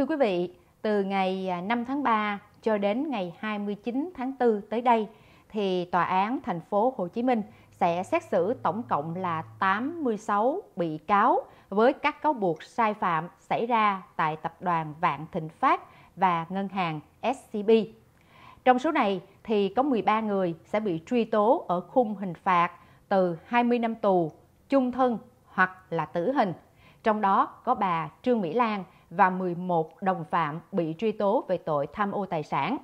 Thưa quý vị, từ ngày 5 à, tháng 3 cho đến ngày 29 tháng 4 tới đây thì tòa án thành phố Hồ Chí Minh sẽ xét xử tổng cộng là 86 bị cáo với các cáo buộc sai phạm xảy ra tại tập đoàn Vạn Thịnh Phát và ngân hàng SCB. Trong số này thì có 13 người sẽ bị truy tố ở khung hình phạt từ 20 năm tù, chung thân hoặc là tử hình. Trong đó có bà Trương Mỹ Lan và 11 đồng phạm bị truy tố về tội tham ô tài sản.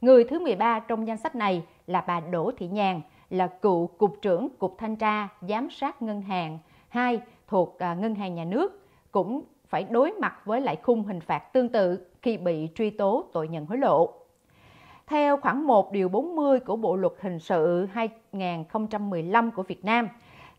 Người thứ 13 trong danh sách này là bà Đỗ Thị Nhàn, là cựu Cục trưởng Cục Thanh tra Giám sát Ngân hàng 2 thuộc à, Ngân hàng Nhà nước, cũng phải đối mặt với lại khung hình phạt tương tự khi bị truy tố tội nhận hối lộ. Theo khoảng 1 điều 40 của Bộ luật hình sự 2015 của Việt Nam,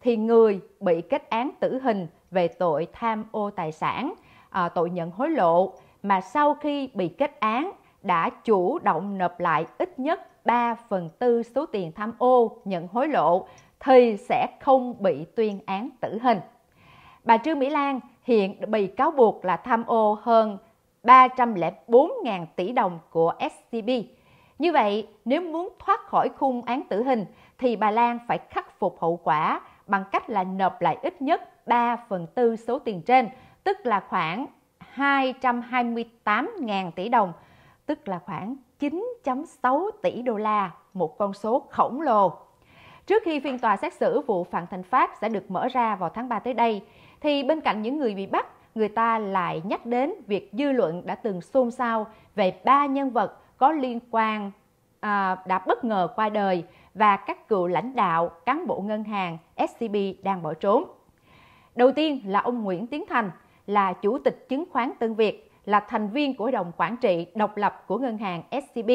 thì người bị kết án tử hình về tội tham ô tài sản – à, tội nhận hối lộ mà sau khi bị kết án đã chủ động nộp lại ít nhất 3 phần tư số tiền tham ô nhận hối lộ thì sẽ không bị tuyên án tử hình. Bà Trương Mỹ Lan hiện bị cáo buộc là tham ô hơn 304.000 tỷ đồng của SCB. Như vậy, nếu muốn thoát khỏi khung án tử hình thì bà Lan phải khắc phục hậu quả bằng cách là nộp lại ít nhất 3 phần tư số tiền trên tức là khoảng 228.000 tỷ đồng, tức là khoảng 9.6 tỷ đô la, một con số khổng lồ. Trước khi phiên tòa xét xử vụ Phạm Thành Phát sẽ được mở ra vào tháng 3 tới đây, thì bên cạnh những người bị bắt, người ta lại nhắc đến việc dư luận đã từng xôn xao về ba nhân vật có liên quan à, đã bất ngờ qua đời và các cựu lãnh đạo, cán bộ ngân hàng SCB đang bỏ trốn. Đầu tiên là ông Nguyễn Tiến Thành, là Chủ tịch chứng khoán Tân Việt, là thành viên của Hội đồng Quản trị độc lập của ngân hàng SCB,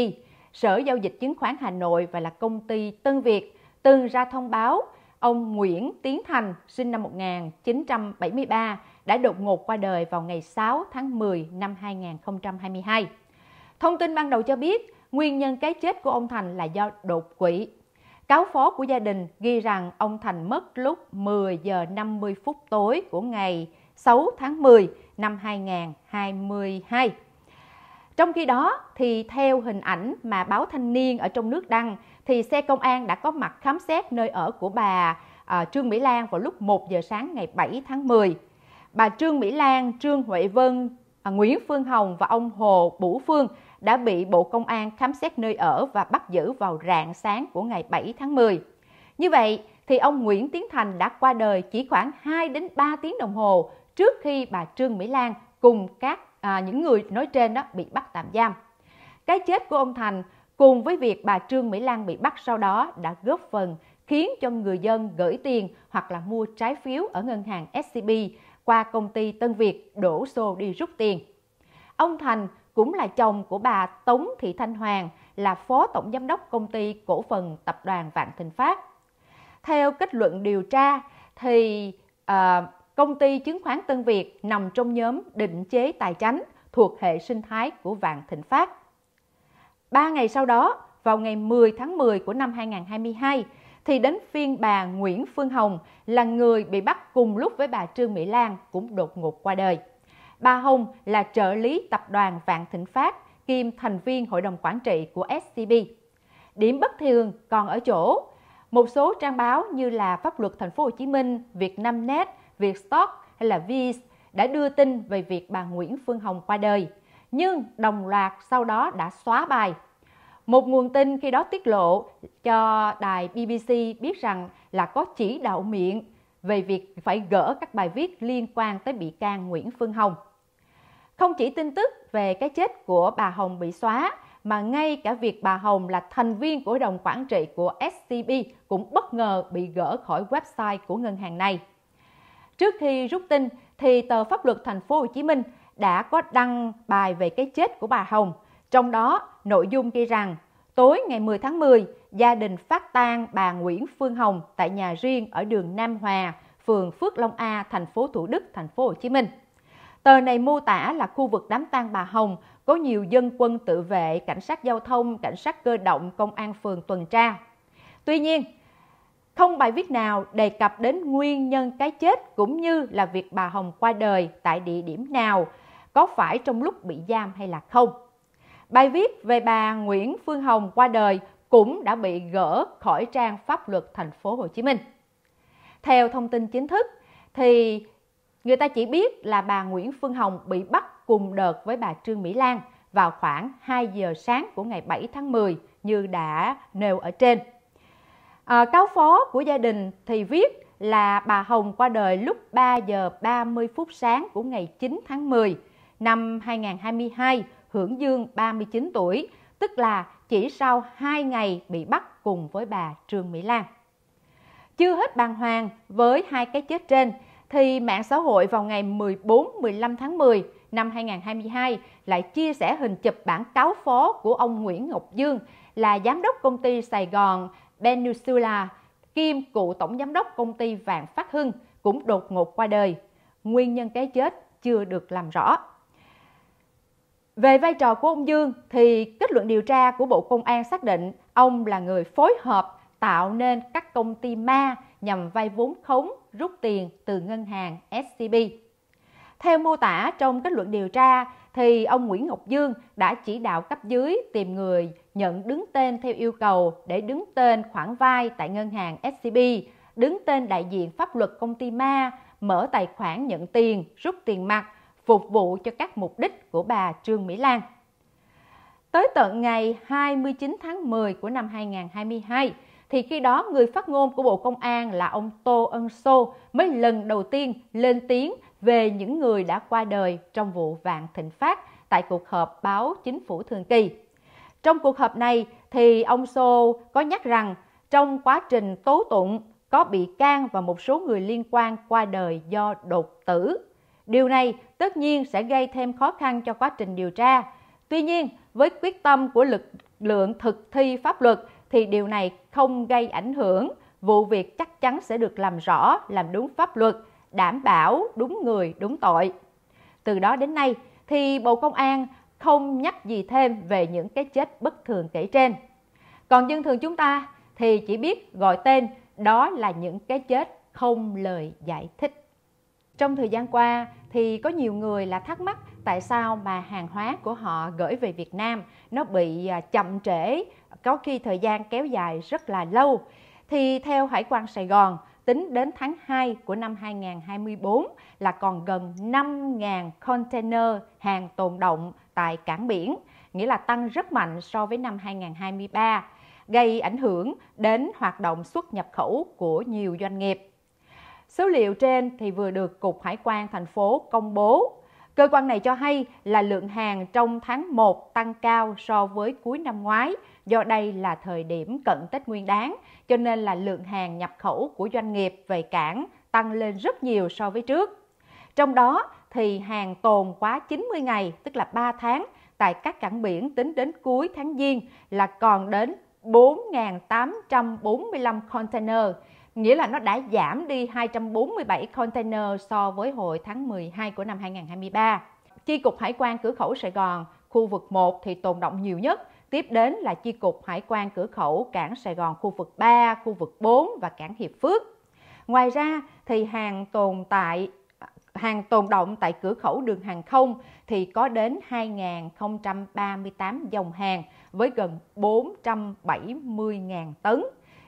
Sở Giao dịch Chứng khoán Hà Nội và là công ty Tân Việt, từng ra thông báo ông Nguyễn Tiến Thành, sinh năm 1973, đã đột ngột qua đời vào ngày 6 tháng 10 năm 2022. Thông tin ban đầu cho biết, nguyên nhân cái chết của ông Thành là do đột quỵ. Cáo phó của gia đình ghi rằng ông Thành mất lúc 10 giờ 50 phút tối của ngày 6 tháng 10 năm 2022. Trong khi đó, thì theo hình ảnh mà báo Thanh niên ở trong nước đăng, thì xe công an đã có mặt khám xét nơi ở của bà à, Trương Mỹ Lan vào lúc 1 giờ sáng ngày 7 tháng 10. Bà Trương Mỹ Lan, Trương Huệ Vân, à, Nguyễn Phương Hồng và ông Hồ Bủ Phương đã bị Bộ Công an khám xét nơi ở và bắt giữ vào rạng sáng của ngày 7 tháng 10. Như vậy, thì ông Nguyễn Tiến Thành đã qua đời chỉ khoảng 2 đến 3 tiếng đồng hồ trước khi bà Trương Mỹ Lan cùng các à, những người nói trên đó bị bắt tạm giam. Cái chết của ông Thành cùng với việc bà Trương Mỹ Lan bị bắt sau đó đã góp phần khiến cho người dân gửi tiền hoặc là mua trái phiếu ở ngân hàng SCB qua công ty Tân Việt đổ xô đi rút tiền. Ông Thành cũng là chồng của bà Tống Thị Thanh Hoàng là phó tổng giám đốc công ty cổ phần tập đoàn Vạn Thịnh Phát. Theo kết luận điều tra thì uh, công ty chứng khoán Tân Việt nằm trong nhóm định chế tài chánh thuộc hệ sinh thái của Vạn Thịnh Phát. Ba ngày sau đó, vào ngày 10 tháng 10 của năm 2022, thì đến phiên bà Nguyễn Phương Hồng là người bị bắt cùng lúc với bà Trương Mỹ Lan cũng đột ngột qua đời. Bà Hồng là trợ lý tập đoàn Vạn Thịnh Phát kiêm thành viên hội đồng quản trị của SCB. Điểm bất thường còn ở chỗ một số trang báo như là Pháp luật Thành phố Hồ Chí Minh, Việt Nam Net. Vietstock hay là VIS đã đưa tin về việc bà Nguyễn Phương Hồng qua đời, nhưng đồng loạt sau đó đã xóa bài. Một nguồn tin khi đó tiết lộ cho đài BBC biết rằng là có chỉ đạo miệng về việc phải gỡ các bài viết liên quan tới bị can Nguyễn Phương Hồng. Không chỉ tin tức về cái chết của bà Hồng bị xóa, mà ngay cả việc bà Hồng là thành viên của đồng quản trị của SCB cũng bất ngờ bị gỡ khỏi website của ngân hàng này. Trước khi rút tin thì tờ pháp luật thành phố Hồ Chí Minh đã có đăng bài về cái chết của bà Hồng, trong đó nội dung ghi rằng tối ngày 10 tháng 10, gia đình phát tang bà Nguyễn Phương Hồng tại nhà riêng ở đường Nam Hòa, phường Phước Long A, thành phố Thủ Đức, thành phố Hồ Chí Minh. Tờ này mô tả là khu vực đám tang bà Hồng có nhiều dân quân tự vệ, cảnh sát giao thông, cảnh sát cơ động, công an phường tuần tra. Tuy nhiên, không bài viết nào đề cập đến nguyên nhân cái chết cũng như là việc bà Hồng qua đời tại địa điểm nào, có phải trong lúc bị giam hay là không. Bài viết về bà Nguyễn Phương Hồng qua đời cũng đã bị gỡ khỏi trang pháp luật thành phố Hồ Chí Minh. Theo thông tin chính thức thì người ta chỉ biết là bà Nguyễn Phương Hồng bị bắt cùng đợt với bà Trương Mỹ Lan vào khoảng 2 giờ sáng của ngày 7 tháng 10 như đã nêu ở trên. À, cáo phó của gia đình thì viết là bà Hồng qua đời lúc 3 giờ 30 phút sáng của ngày 9 tháng 10 năm 2022, hưởng dương 39 tuổi, tức là chỉ sau 2 ngày bị bắt cùng với bà Trương Mỹ Lan. Chưa hết bàng hoàng với hai cái chết trên, thì mạng xã hội vào ngày 14-15 tháng 10 năm 2022 lại chia sẻ hình chụp bản cáo phó của ông Nguyễn Ngọc Dương là giám đốc công ty Sài Gòn Peninsula, Kim, cựu tổng giám đốc công ty Vạn Phát Hưng cũng đột ngột qua đời. Nguyên nhân cái chết chưa được làm rõ. Về vai trò của ông Dương thì kết luận điều tra của Bộ Công an xác định ông là người phối hợp tạo nên các công ty ma nhằm vay vốn khống rút tiền từ ngân hàng SCB. Theo mô tả trong kết luận điều tra thì ông Nguyễn Ngọc Dương đã chỉ đạo cấp dưới tìm người nhận đứng tên theo yêu cầu để đứng tên khoản vay tại ngân hàng SCB, đứng tên đại diện pháp luật công ty ma, mở tài khoản nhận tiền, rút tiền mặt, phục vụ cho các mục đích của bà Trương Mỹ Lan. Tới tận ngày 29 tháng 10 của năm 2022, thì khi đó người phát ngôn của Bộ Công an là ông Tô Ân Sô mới lần đầu tiên lên tiếng về những người đã qua đời trong vụ vạn thịnh phát tại cuộc họp báo chính phủ thường kỳ. Trong cuộc họp này thì ông Sô có nhắc rằng trong quá trình tố tụng có bị can và một số người liên quan qua đời do đột tử. Điều này tất nhiên sẽ gây thêm khó khăn cho quá trình điều tra. Tuy nhiên, với quyết tâm của lực lượng thực thi pháp luật thì điều này không gây ảnh hưởng, vụ việc chắc chắn sẽ được làm rõ, làm đúng pháp luật, đảm bảo đúng người, đúng tội. Từ đó đến nay thì Bộ Công an không nhắc gì thêm về những cái chết bất thường kể trên. Còn dân thường chúng ta thì chỉ biết gọi tên đó là những cái chết không lời giải thích. Trong thời gian qua thì có nhiều người là thắc mắc tại sao mà hàng hóa của họ gửi về Việt Nam nó bị à, chậm trễ, có khi thời gian kéo dài rất là lâu. Thì theo Hải quan Sài Gòn, tính đến tháng 2 của năm 2024 là còn gần 5.000 container hàng tồn động tại cảng biển, nghĩa là tăng rất mạnh so với năm 2023, gây ảnh hưởng đến hoạt động xuất nhập khẩu của nhiều doanh nghiệp. Số liệu trên thì vừa được Cục Hải quan thành phố công bố. Cơ quan này cho hay là lượng hàng trong tháng 1 tăng cao so với cuối năm ngoái, do đây là thời điểm cận Tết Nguyên đán, cho nên là lượng hàng nhập khẩu của doanh nghiệp về cảng tăng lên rất nhiều so với trước. Trong đó, thì hàng tồn quá 90 ngày, tức là 3 tháng, tại các cảng biển tính đến cuối tháng Giêng là còn đến 4.845 container, nghĩa là nó đã giảm đi 247 container so với hồi tháng 12 của năm 2023. Chi cục Hải quan cửa khẩu Sài Gòn, khu vực 1 thì tồn động nhiều nhất, tiếp đến là chi cục Hải quan cửa khẩu cảng Sài Gòn khu vực 3, khu vực 4 và cảng Hiệp Phước. Ngoài ra thì hàng tồn tại hàng tồn động tại cửa khẩu đường hàng không thì có đến 2.038 dòng hàng với gần 470.000 tấn.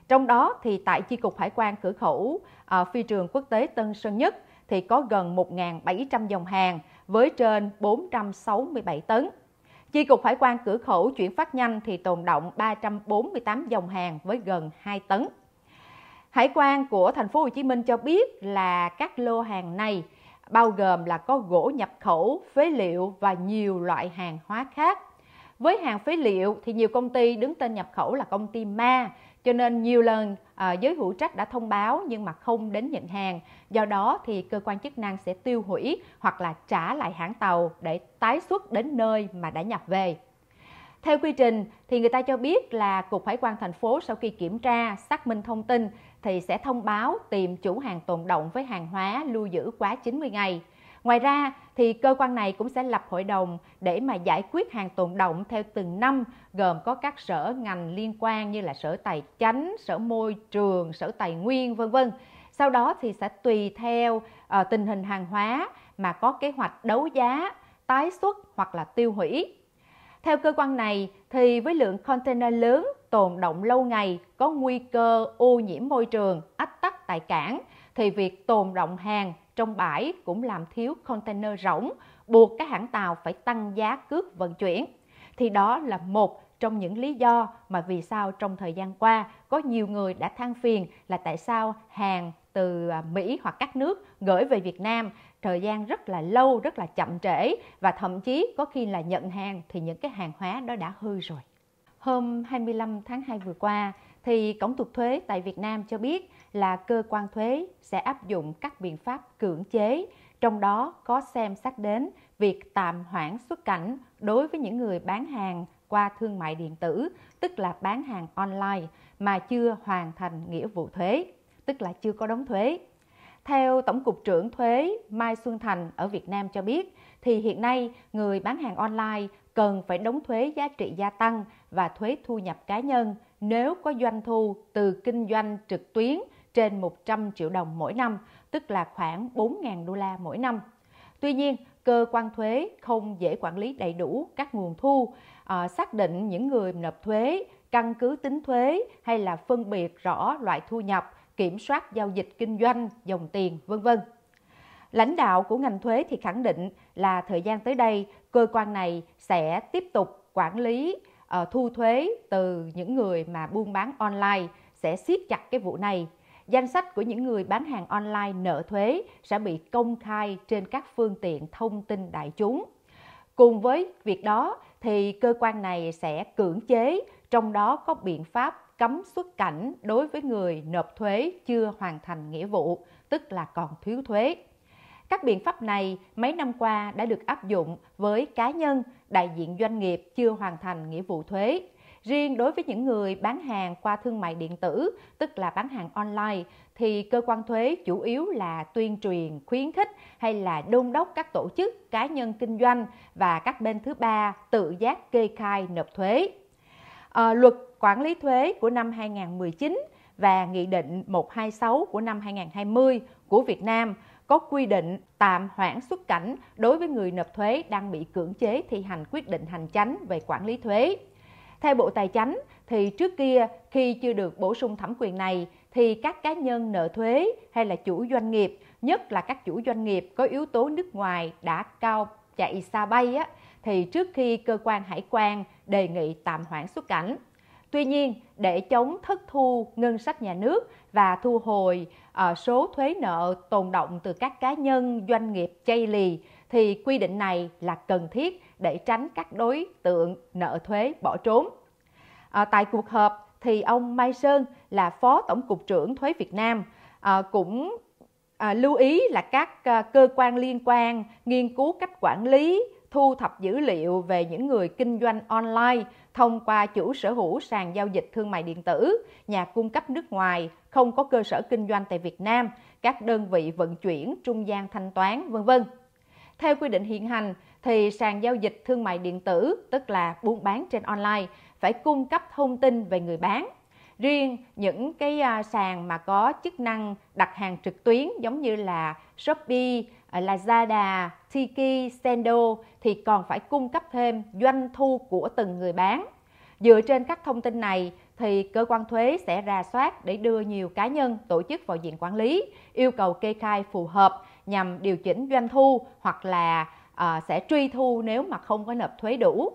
Trong đó thì tại chi cục hải quan cửa khẩu à, phi trường quốc tế Tân Sơn Nhất thì có gần 1.700 dòng hàng với trên 467 tấn. Chi cục hải quan cửa khẩu chuyển phát nhanh thì tồn động 348 dòng hàng với gần 2 tấn. Hải quan của thành phố Hồ Chí Minh cho biết là các lô hàng này bao gồm là có gỗ nhập khẩu, phế liệu và nhiều loại hàng hóa khác. Với hàng phế liệu thì nhiều công ty đứng tên nhập khẩu là công ty ma, cho nên nhiều lần à, giới hữu trách đã thông báo nhưng mà không đến nhận hàng. Do đó thì cơ quan chức năng sẽ tiêu hủy hoặc là trả lại hãng tàu để tái xuất đến nơi mà đã nhập về. Theo quy trình thì người ta cho biết là Cục Hải quan thành phố sau khi kiểm tra, xác minh thông tin thì sẽ thông báo tìm chủ hàng tồn động với hàng hóa lưu giữ quá 90 ngày. Ngoài ra thì cơ quan này cũng sẽ lập hội đồng để mà giải quyết hàng tồn động theo từng năm gồm có các sở ngành liên quan như là sở tài chánh, sở môi trường, sở tài nguyên vân vân. Sau đó thì sẽ tùy theo uh, tình hình hàng hóa mà có kế hoạch đấu giá, tái xuất hoặc là tiêu hủy. Theo cơ quan này thì với lượng container lớn tồn động lâu ngày có nguy cơ ô nhiễm môi trường, ách tắc tại cảng thì việc tồn động hàng trong bãi cũng làm thiếu container rỗng, buộc các hãng tàu phải tăng giá cước vận chuyển. Thì đó là một trong những lý do mà vì sao trong thời gian qua có nhiều người đã than phiền là tại sao hàng từ à, Mỹ hoặc các nước gửi về Việt Nam thời gian rất là lâu, rất là chậm trễ và thậm chí có khi là nhận hàng thì những cái hàng hóa đó đã hư rồi hôm 25 tháng 2 vừa qua, thì Cổng cục thuế tại Việt Nam cho biết là cơ quan thuế sẽ áp dụng các biện pháp cưỡng chế, trong đó có xem xét đến việc tạm hoãn xuất cảnh đối với những người bán hàng qua thương mại điện tử, tức là bán hàng online mà chưa hoàn thành nghĩa vụ thuế, tức là chưa có đóng thuế. Theo Tổng cục trưởng thuế Mai Xuân Thành ở Việt Nam cho biết, thì hiện nay người bán hàng online cần phải đóng thuế giá trị gia tăng và thuế thu nhập cá nhân nếu có doanh thu từ kinh doanh trực tuyến trên 100 triệu đồng mỗi năm, tức là khoảng 4.000 đô la mỗi năm. Tuy nhiên, cơ quan thuế không dễ quản lý đầy đủ các nguồn thu, ờ, xác định những người nộp thuế, căn cứ tính thuế hay là phân biệt rõ loại thu nhập, kiểm soát giao dịch kinh doanh, dòng tiền, vân vân. Lãnh đạo của ngành thuế thì khẳng định là thời gian tới đây, cơ quan này sẽ tiếp tục quản lý uh, thu thuế từ những người mà buôn bán online sẽ siết chặt cái vụ này. Danh sách của những người bán hàng online nợ thuế sẽ bị công khai trên các phương tiện thông tin đại chúng. Cùng với việc đó thì cơ quan này sẽ cưỡng chế, trong đó có biện pháp cấm xuất cảnh đối với người nộp thuế chưa hoàn thành nghĩa vụ, tức là còn thiếu thuế. Các biện pháp này mấy năm qua đã được áp dụng với cá nhân, đại diện doanh nghiệp chưa hoàn thành nghĩa vụ thuế. Riêng đối với những người bán hàng qua thương mại điện tử, tức là bán hàng online, thì cơ quan thuế chủ yếu là tuyên truyền, khuyến khích hay là đôn đốc các tổ chức, cá nhân kinh doanh và các bên thứ ba tự giác kê khai nộp thuế. À, luật quản lý thuế của năm 2019 và Nghị định 126 của năm 2020 của Việt Nam có quy định tạm hoãn xuất cảnh đối với người nộp thuế đang bị cưỡng chế thi hành quyết định hành chánh về quản lý thuế. Theo Bộ Tài chánh, thì trước kia khi chưa được bổ sung thẩm quyền này thì các cá nhân nợ thuế hay là chủ doanh nghiệp, nhất là các chủ doanh nghiệp có yếu tố nước ngoài đã cao chạy xa bay á, thì trước khi cơ quan hải quan đề nghị tạm hoãn xuất cảnh Tuy nhiên, để chống thất thu ngân sách nhà nước và thu hồi ờ, số thuế nợ tồn động từ các cá nhân doanh nghiệp chay lì thì quy định này là cần thiết để tránh các đối tượng nợ thuế bỏ trốn. À, tại cuộc họp thì ông Mai Sơn là Phó Tổng cục trưởng Thuế Việt Nam à, cũng à, lưu ý là các à, cơ quan liên quan nghiên cứu cách quản lý thu thập dữ liệu về những người kinh doanh online thông qua chủ sở hữu sàn giao dịch thương mại điện tử, nhà cung cấp nước ngoài, không có cơ sở kinh doanh tại Việt Nam, các đơn vị vận chuyển, trung gian thanh toán, vân vân. Theo quy định hiện hành thì sàn giao dịch thương mại điện tử, tức là buôn bán trên online, phải cung cấp thông tin về người bán, riêng những cái à, sàn mà có chức năng đặt hàng trực tuyến giống như là Shopee, à, Lazada, Tiki, Sendo thì còn phải cung cấp thêm doanh thu của từng người bán. Dựa trên các thông tin này thì cơ quan thuế sẽ ra soát để đưa nhiều cá nhân, tổ chức vào diện quản lý, yêu cầu kê khai phù hợp nhằm điều chỉnh doanh thu hoặc là à, sẽ truy thu nếu mà không có nộp thuế đủ.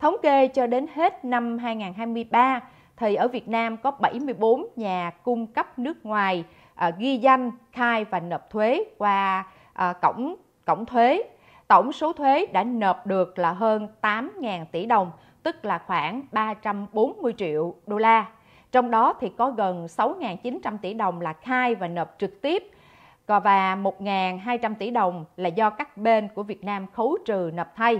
Thống kê cho đến hết năm 2023 thì ở Việt Nam có 74 nhà cung cấp nước ngoài à, ghi danh, khai và nộp thuế qua à, cổng cổng thuế. Tổng số thuế đã nộp được là hơn 8.000 tỷ đồng, tức là khoảng 340 triệu đô la. Trong đó thì có gần 6.900 tỷ đồng là khai và nộp trực tiếp và 1.200 tỷ đồng là do các bên của Việt Nam khấu trừ nộp thay.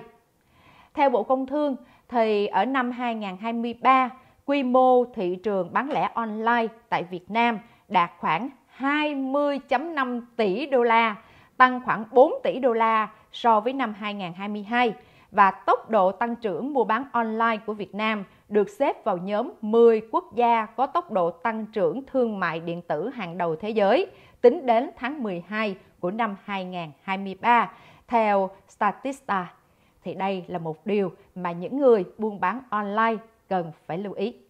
Theo Bộ Công Thương thì ở năm 2023 quy mô thị trường bán lẻ online tại Việt Nam đạt khoảng 20.5 tỷ đô la, tăng khoảng 4 tỷ đô la so với năm 2022 và tốc độ tăng trưởng mua bán online của Việt Nam được xếp vào nhóm 10 quốc gia có tốc độ tăng trưởng thương mại điện tử hàng đầu thế giới tính đến tháng 12 của năm 2023 theo Statista. Thì đây là một điều mà những người buôn bán online cần phải lưu ý.